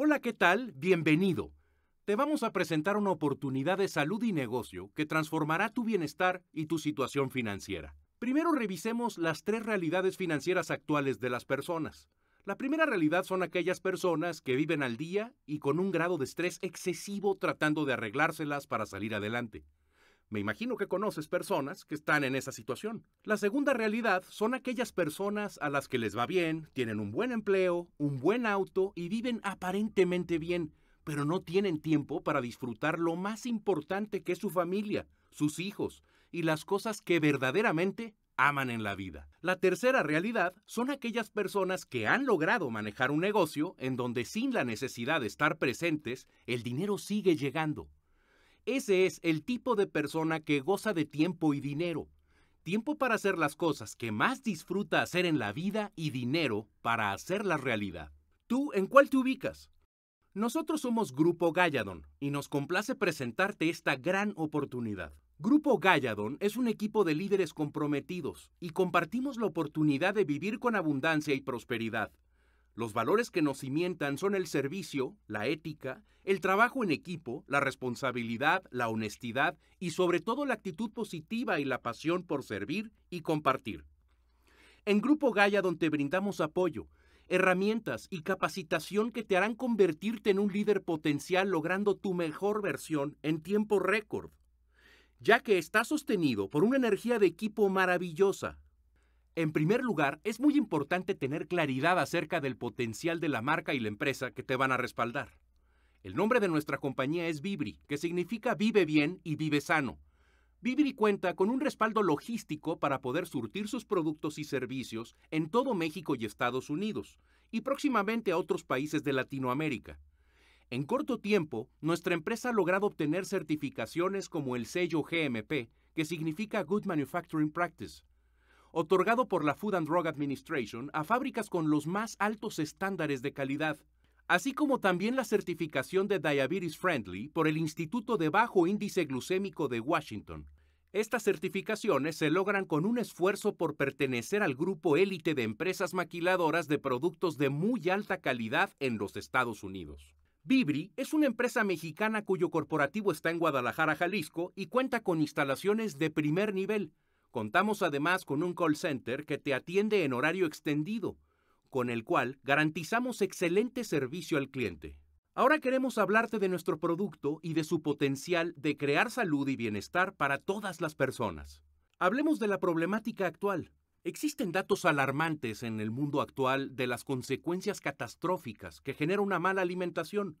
Hola, ¿qué tal? Bienvenido. Te vamos a presentar una oportunidad de salud y negocio que transformará tu bienestar y tu situación financiera. Primero revisemos las tres realidades financieras actuales de las personas. La primera realidad son aquellas personas que viven al día y con un grado de estrés excesivo tratando de arreglárselas para salir adelante. Me imagino que conoces personas que están en esa situación. La segunda realidad son aquellas personas a las que les va bien, tienen un buen empleo, un buen auto y viven aparentemente bien, pero no tienen tiempo para disfrutar lo más importante que es su familia, sus hijos y las cosas que verdaderamente aman en la vida. La tercera realidad son aquellas personas que han logrado manejar un negocio en donde sin la necesidad de estar presentes, el dinero sigue llegando ese es el tipo de persona que goza de tiempo y dinero. Tiempo para hacer las cosas que más disfruta hacer en la vida y dinero para hacerlas realidad. ¿Tú en cuál te ubicas? Nosotros somos Grupo Galladon y nos complace presentarte esta gran oportunidad. Grupo Galladon es un equipo de líderes comprometidos y compartimos la oportunidad de vivir con abundancia y prosperidad. Los valores que nos cimientan son el servicio, la ética, el trabajo en equipo, la responsabilidad, la honestidad y sobre todo la actitud positiva y la pasión por servir y compartir. En Grupo Gaia donde brindamos apoyo, herramientas y capacitación que te harán convertirte en un líder potencial logrando tu mejor versión en tiempo récord, ya que está sostenido por una energía de equipo maravillosa, en primer lugar, es muy importante tener claridad acerca del potencial de la marca y la empresa que te van a respaldar. El nombre de nuestra compañía es Vibri, que significa vive bien y vive sano. Vibri cuenta con un respaldo logístico para poder surtir sus productos y servicios en todo México y Estados Unidos, y próximamente a otros países de Latinoamérica. En corto tiempo, nuestra empresa ha logrado obtener certificaciones como el sello GMP, que significa Good Manufacturing Practice, otorgado por la Food and Drug Administration a fábricas con los más altos estándares de calidad, así como también la certificación de Diabetes Friendly por el Instituto de Bajo Índice Glucémico de Washington. Estas certificaciones se logran con un esfuerzo por pertenecer al grupo élite de empresas maquiladoras de productos de muy alta calidad en los Estados Unidos. Vibri es una empresa mexicana cuyo corporativo está en Guadalajara, Jalisco, y cuenta con instalaciones de primer nivel, Contamos además con un call center que te atiende en horario extendido, con el cual garantizamos excelente servicio al cliente. Ahora queremos hablarte de nuestro producto y de su potencial de crear salud y bienestar para todas las personas. Hablemos de la problemática actual. Existen datos alarmantes en el mundo actual de las consecuencias catastróficas que genera una mala alimentación,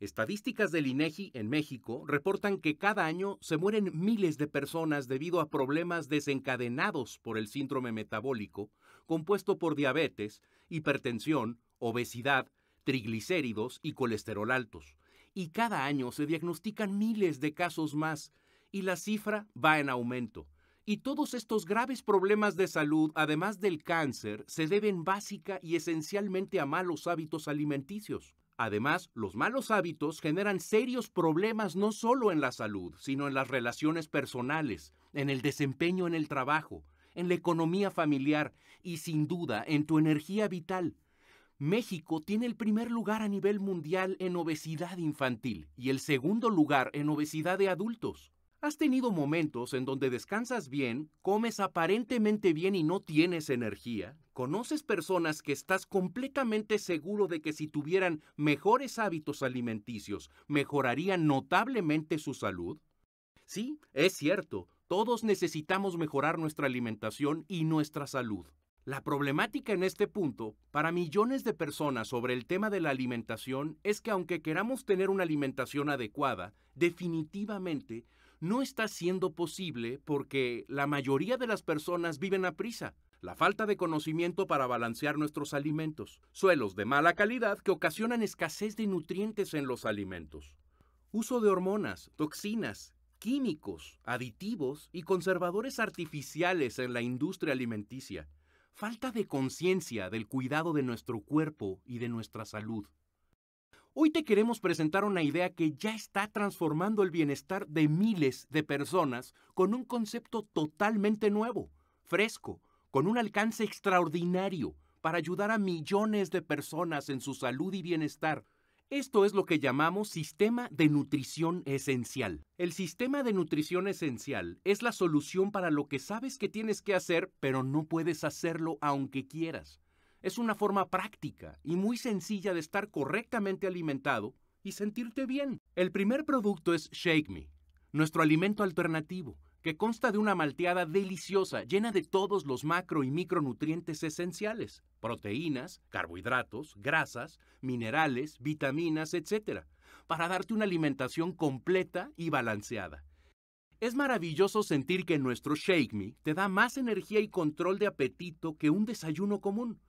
Estadísticas del INEGI e en México reportan que cada año se mueren miles de personas debido a problemas desencadenados por el síndrome metabólico, compuesto por diabetes, hipertensión, obesidad, triglicéridos y colesterol altos. Y cada año se diagnostican miles de casos más, y la cifra va en aumento. Y todos estos graves problemas de salud, además del cáncer, se deben básica y esencialmente a malos hábitos alimenticios. Además, los malos hábitos generan serios problemas no solo en la salud, sino en las relaciones personales, en el desempeño en el trabajo, en la economía familiar y sin duda en tu energía vital. México tiene el primer lugar a nivel mundial en obesidad infantil y el segundo lugar en obesidad de adultos. ¿Has tenido momentos en donde descansas bien, comes aparentemente bien y no tienes energía? ¿Conoces personas que estás completamente seguro de que si tuvieran mejores hábitos alimenticios, mejorarían notablemente su salud? Sí, es cierto, todos necesitamos mejorar nuestra alimentación y nuestra salud. La problemática en este punto para millones de personas sobre el tema de la alimentación es que aunque queramos tener una alimentación adecuada, definitivamente no está siendo posible porque la mayoría de las personas viven a prisa. La falta de conocimiento para balancear nuestros alimentos, suelos de mala calidad que ocasionan escasez de nutrientes en los alimentos, uso de hormonas, toxinas, químicos, aditivos y conservadores artificiales en la industria alimenticia, falta de conciencia del cuidado de nuestro cuerpo y de nuestra salud. Hoy te queremos presentar una idea que ya está transformando el bienestar de miles de personas con un concepto totalmente nuevo, fresco, con un alcance extraordinario para ayudar a millones de personas en su salud y bienestar. Esto es lo que llamamos sistema de nutrición esencial. El sistema de nutrición esencial es la solución para lo que sabes que tienes que hacer, pero no puedes hacerlo aunque quieras. Es una forma práctica y muy sencilla de estar correctamente alimentado y sentirte bien. El primer producto es Shake Me, nuestro alimento alternativo, que consta de una malteada deliciosa llena de todos los macro y micronutrientes esenciales, proteínas, carbohidratos, grasas, minerales, vitaminas, etc., para darte una alimentación completa y balanceada. Es maravilloso sentir que nuestro Shake Me te da más energía y control de apetito que un desayuno común,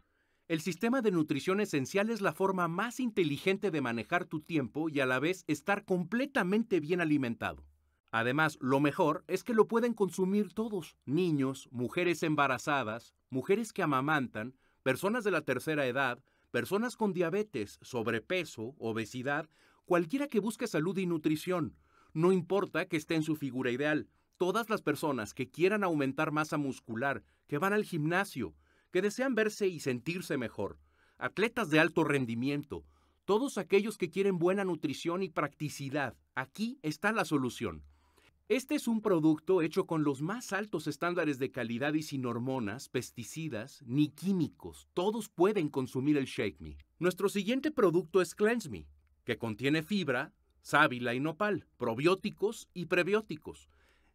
el sistema de nutrición esencial es la forma más inteligente de manejar tu tiempo y a la vez estar completamente bien alimentado. Además, lo mejor es que lo pueden consumir todos, niños, mujeres embarazadas, mujeres que amamantan, personas de la tercera edad, personas con diabetes, sobrepeso, obesidad, cualquiera que busque salud y nutrición. No importa que esté en su figura ideal, todas las personas que quieran aumentar masa muscular, que van al gimnasio, que desean verse y sentirse mejor, atletas de alto rendimiento, todos aquellos que quieren buena nutrición y practicidad. Aquí está la solución. Este es un producto hecho con los más altos estándares de calidad y sin hormonas, pesticidas ni químicos. Todos pueden consumir el Shake Me. Nuestro siguiente producto es Cleanse Me, que contiene fibra, sábila y nopal, probióticos y prebióticos.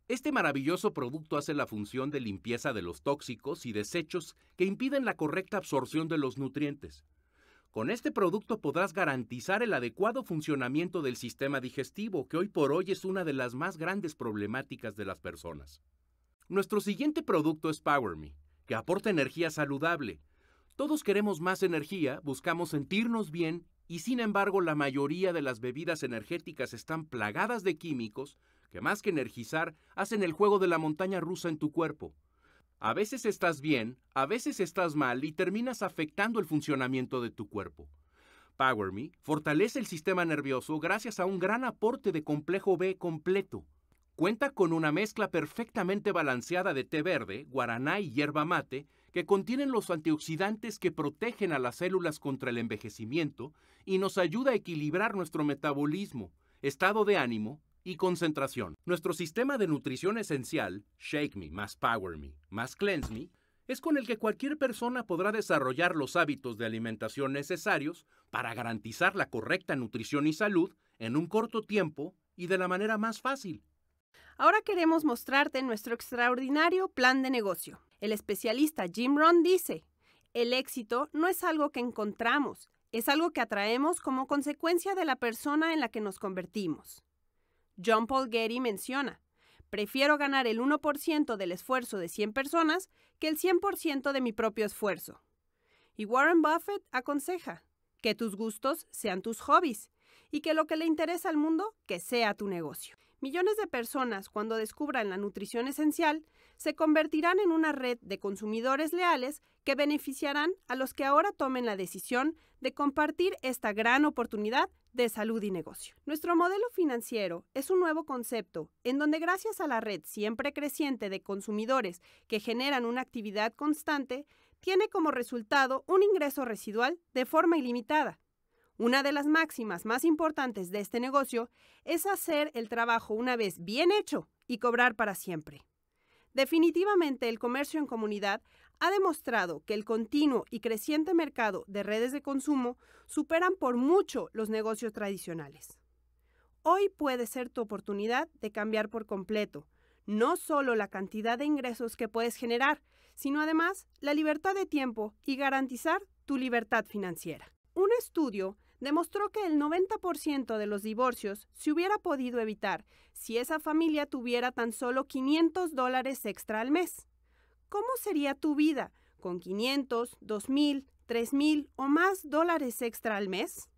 Este maravilloso producto hace la función de limpieza de los tóxicos y desechos que impiden la correcta absorción de los nutrientes. Con este producto podrás garantizar el adecuado funcionamiento del sistema digestivo, que hoy por hoy es una de las más grandes problemáticas de las personas. Nuestro siguiente producto es Power Me, que aporta energía saludable. Todos queremos más energía, buscamos sentirnos bien y sin embargo la mayoría de las bebidas energéticas están plagadas de químicos que más que energizar, hacen el juego de la montaña rusa en tu cuerpo. A veces estás bien, a veces estás mal y terminas afectando el funcionamiento de tu cuerpo. PowerMe fortalece el sistema nervioso gracias a un gran aporte de complejo B completo. Cuenta con una mezcla perfectamente balanceada de té verde, guaraná y hierba mate que contienen los antioxidantes que protegen a las células contra el envejecimiento y nos ayuda a equilibrar nuestro metabolismo, estado de ánimo y concentración. Nuestro sistema de nutrición esencial, Shake Me más Power Me más Cleanse Me, es con el que cualquier persona podrá desarrollar los hábitos de alimentación necesarios para garantizar la correcta nutrición y salud en un corto tiempo y de la manera más fácil. Ahora queremos mostrarte nuestro extraordinario plan de negocio. El especialista Jim Ron dice, el éxito no es algo que encontramos, es algo que atraemos como consecuencia de la persona en la que nos convertimos. John Paul Getty menciona, prefiero ganar el 1% del esfuerzo de 100 personas que el 100% de mi propio esfuerzo. Y Warren Buffett aconseja que tus gustos sean tus hobbies y que lo que le interesa al mundo que sea tu negocio. Millones de personas cuando descubran la nutrición esencial se convertirán en una red de consumidores leales que beneficiarán a los que ahora tomen la decisión de compartir esta gran oportunidad de salud y negocio. Nuestro modelo financiero es un nuevo concepto en donde gracias a la red siempre creciente de consumidores que generan una actividad constante, tiene como resultado un ingreso residual de forma ilimitada. Una de las máximas más importantes de este negocio es hacer el trabajo una vez bien hecho y cobrar para siempre. Definitivamente el comercio en comunidad ha demostrado que el continuo y creciente mercado de redes de consumo superan por mucho los negocios tradicionales. Hoy puede ser tu oportunidad de cambiar por completo, no solo la cantidad de ingresos que puedes generar, sino además la libertad de tiempo y garantizar tu libertad financiera. Un estudio demostró que el 90% de los divorcios se hubiera podido evitar si esa familia tuviera tan solo 500 dólares extra al mes. ¿Cómo sería tu vida con 500, 2.000, 3.000 o más dólares extra al mes?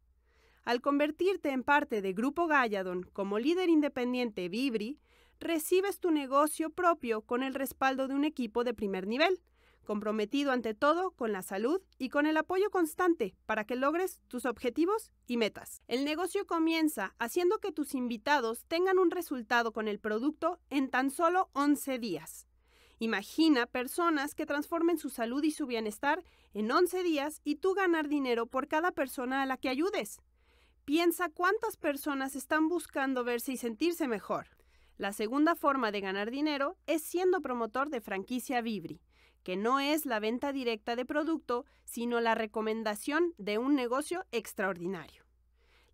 Al convertirte en parte de Grupo Galladon como líder independiente Vibri, recibes tu negocio propio con el respaldo de un equipo de primer nivel – comprometido ante todo con la salud y con el apoyo constante para que logres tus objetivos y metas. El negocio comienza haciendo que tus invitados tengan un resultado con el producto en tan solo 11 días. Imagina personas que transformen su salud y su bienestar en 11 días y tú ganar dinero por cada persona a la que ayudes. Piensa cuántas personas están buscando verse y sentirse mejor. La segunda forma de ganar dinero es siendo promotor de franquicia Vibri que no es la venta directa de producto, sino la recomendación de un negocio extraordinario.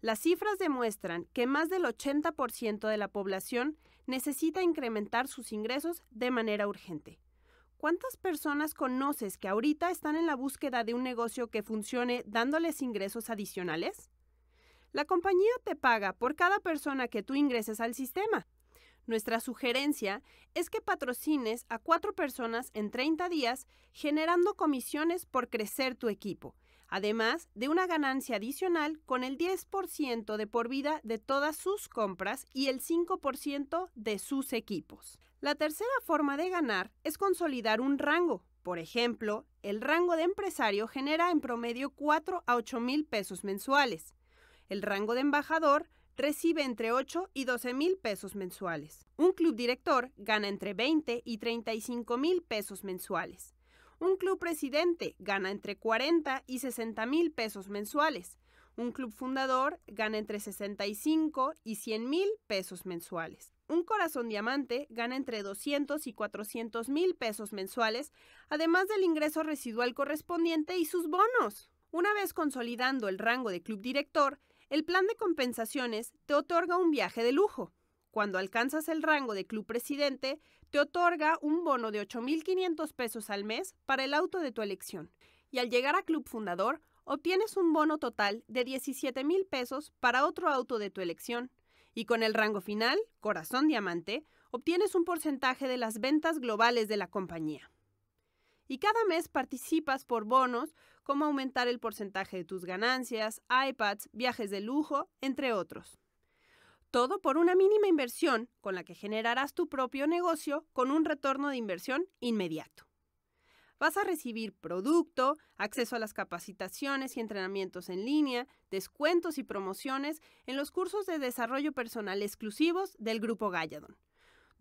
Las cifras demuestran que más del 80% de la población necesita incrementar sus ingresos de manera urgente. ¿Cuántas personas conoces que ahorita están en la búsqueda de un negocio que funcione dándoles ingresos adicionales? La compañía te paga por cada persona que tú ingreses al sistema. Nuestra sugerencia es que patrocines a cuatro personas en 30 días generando comisiones por crecer tu equipo, además de una ganancia adicional con el 10% de por vida de todas sus compras y el 5% de sus equipos. La tercera forma de ganar es consolidar un rango. Por ejemplo, el rango de empresario genera en promedio 4 a 8 mil pesos mensuales. El rango de embajador recibe entre 8 y 12 mil pesos mensuales. Un club director gana entre 20 y 35 mil pesos mensuales. Un club presidente gana entre 40 y 60 mil pesos mensuales. Un club fundador gana entre 65 y 100 mil pesos mensuales. Un corazón diamante gana entre 200 y 400 mil pesos mensuales, además del ingreso residual correspondiente y sus bonos. Una vez consolidando el rango de club director, el plan de compensaciones te otorga un viaje de lujo. Cuando alcanzas el rango de club presidente, te otorga un bono de 8.500 pesos al mes para el auto de tu elección. Y al llegar a club fundador, obtienes un bono total de 17.000 pesos para otro auto de tu elección. Y con el rango final, corazón diamante, obtienes un porcentaje de las ventas globales de la compañía. Y cada mes participas por bonos Cómo aumentar el porcentaje de tus ganancias, iPads, viajes de lujo, entre otros. Todo por una mínima inversión con la que generarás tu propio negocio con un retorno de inversión inmediato. Vas a recibir producto, acceso a las capacitaciones y entrenamientos en línea, descuentos y promociones en los cursos de desarrollo personal exclusivos del Grupo Galladon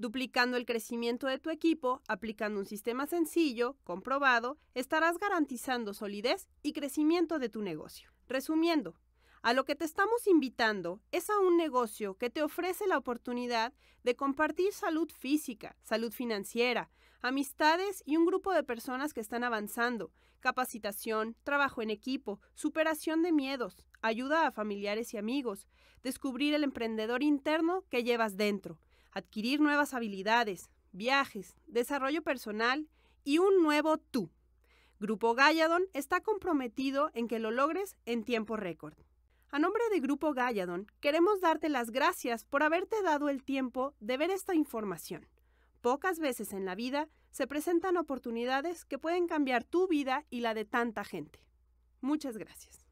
Duplicando el crecimiento de tu equipo, aplicando un sistema sencillo, comprobado, estarás garantizando solidez y crecimiento de tu negocio. Resumiendo, a lo que te estamos invitando es a un negocio que te ofrece la oportunidad de compartir salud física, salud financiera, amistades y un grupo de personas que están avanzando, capacitación, trabajo en equipo, superación de miedos, ayuda a familiares y amigos, descubrir el emprendedor interno que llevas dentro adquirir nuevas habilidades, viajes, desarrollo personal y un nuevo tú. Grupo Galladon está comprometido en que lo logres en tiempo récord. A nombre de Grupo Galladon, queremos darte las gracias por haberte dado el tiempo de ver esta información. Pocas veces en la vida se presentan oportunidades que pueden cambiar tu vida y la de tanta gente. Muchas gracias.